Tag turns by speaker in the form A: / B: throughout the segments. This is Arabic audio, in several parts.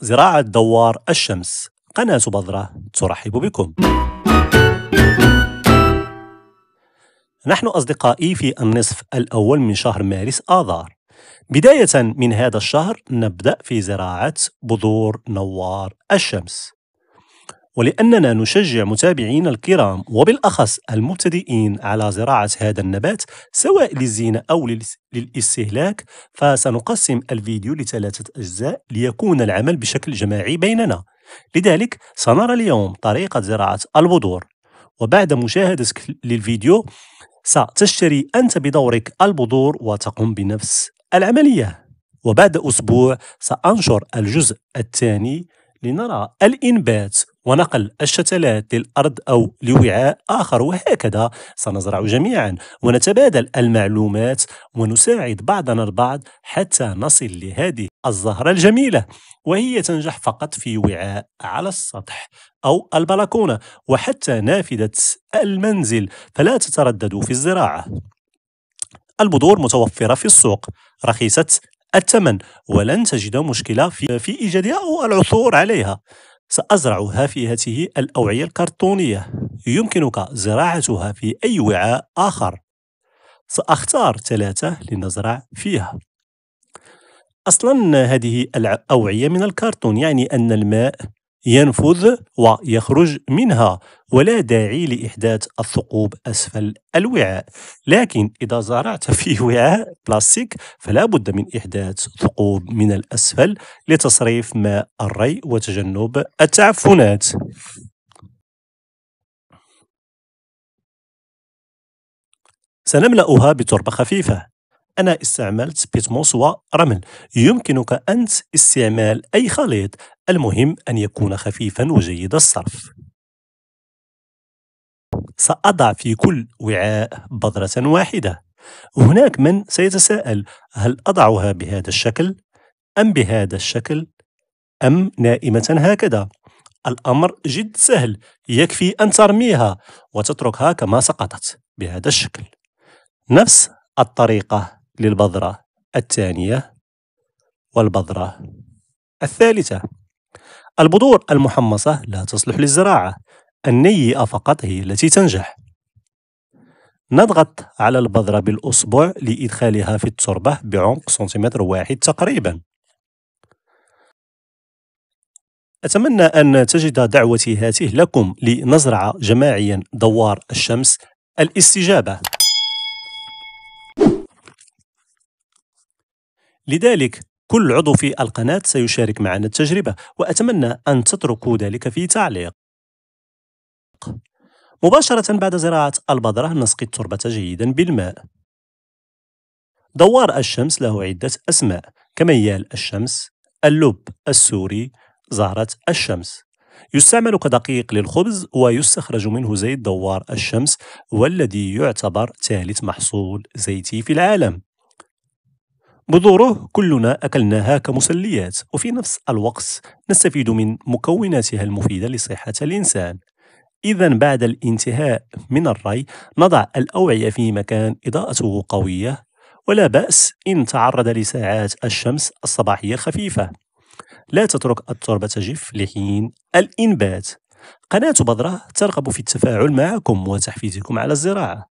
A: زراعة دوار الشمس قناة بذرة ترحب بكم نحن أصدقائي في النصف الأول من شهر مارس آذار بداية من هذا الشهر نبدأ في زراعة بذور نوار الشمس ولأننا نشجع متابعينا الكرام وبالأخص المبتدئين على زراعة هذا النبات سواء للزينة أو للاستهلاك فسنقسم الفيديو لثلاثة أجزاء ليكون العمل بشكل جماعي بيننا لذلك سنرى اليوم طريقة زراعة البذور وبعد مشاهدتك للفيديو ستشتري أنت بدورك البذور وتقوم بنفس العملية وبعد أسبوع سأنشر الجزء الثاني لنرى الإنبات ونقل الشتلات للأرض أو لوعاء آخر وهكذا سنزرع جميعا ونتبادل المعلومات ونساعد بعضنا البعض حتى نصل لهذه الزهرة الجميلة وهي تنجح فقط في وعاء على السطح أو البلكونة وحتى نافذة المنزل فلا تترددوا في الزراعة البذور متوفرة في السوق رخيصة الثمن ولن تجد مشكلة في, في إيجادها أو العثور عليها سأزرعها في هذه الأوعية الكرتونية يمكنك زراعتها في أي وعاء آخر سأختار ثلاثة لنزرع فيها أصلا هذه الأوعية من الكرتون يعني أن الماء ينفذ ويخرج منها ولا داعي لإحداث الثقوب أسفل الوعاء لكن إذا زرعت في وعاء بلاستيك فلا بد من إحداث ثقوب من الأسفل لتصريف ماء الري وتجنب التعفنات سنملأها بتربة خفيفة أنا استعملت بيتموس ورمل يمكنك أنت استعمال أي خليط المهم أن يكون خفيفا وجيد الصرف سأضع في كل وعاء بذرة واحدة هناك من سيتساءل هل أضعها بهذا الشكل أم بهذا الشكل أم نائمة هكذا الأمر جد سهل يكفي أن ترميها وتتركها كما سقطت بهذا الشكل نفس الطريقة للبذرة الثانية والبذرة الثالثة البذور المحمصة لا تصلح للزراعة النيئة فقط هي التي تنجح نضغط على البذرة بالأصبع لإدخالها في التربة بعمق سنتيمتر واحد تقريبا أتمنى أن تجد دعوتي هاته لكم لنزرع جماعيا دوار الشمس الاستجابة لذلك كل عضو في القناة سيشارك معنا التجربة وأتمنى أن تتركوا ذلك في تعليق مباشرة بعد زراعة البذرة نسقي التربة جيدا بالماء دوار الشمس له عدة أسماء كميال الشمس، اللب السوري، زهرة الشمس يستعمل كدقيق للخبز ويستخرج منه زيت دوار الشمس والذي يعتبر ثالث محصول زيتي في العالم بذوره كلنا أكلناها كمسليات وفي نفس الوقت نستفيد من مكوناتها المفيدة لصحة الإنسان إذا بعد الانتهاء من الري نضع الأوعية في مكان إضاءته قوية ولا بأس إن تعرض لساعات الشمس الصباحية الخفيفة لا تترك التربة تجف لحين الإنبات قناة بذرة ترغب في التفاعل معكم وتحفيزكم على الزراعة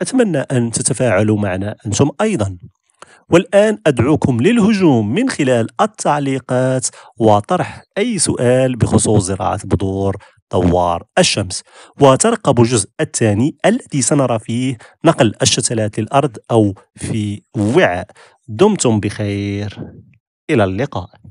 A: أتمنى أن تتفاعلوا معنا أنتم أيضاً والآن أدعوكم للهجوم من خلال التعليقات وطرح أي سؤال بخصوص زراعة بذور طوار الشمس وترقبوا الجزء الثاني الذي سنرى فيه نقل الشتلات للأرض أو في وعاء دمتم بخير إلى اللقاء